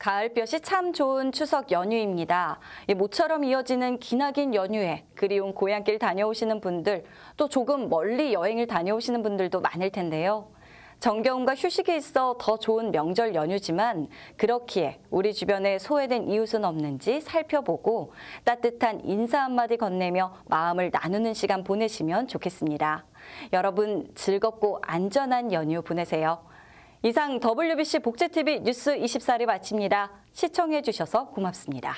가을볕이 참 좋은 추석 연휴입니다. 모처럼 이어지는 기나긴 연휴에 그리운 고향길 다녀오시는 분들, 또 조금 멀리 여행을 다녀오시는 분들도 많을 텐데요. 정겨움과 휴식에 있어 더 좋은 명절 연휴지만 그렇기에 우리 주변에 소외된 이웃은 없는지 살펴보고 따뜻한 인사 한마디 건네며 마음을 나누는 시간 보내시면 좋겠습니다. 여러분 즐겁고 안전한 연휴 보내세요. 이상 WBC 복제TV 뉴스 24를 마칩니다. 시청해주셔서 고맙습니다.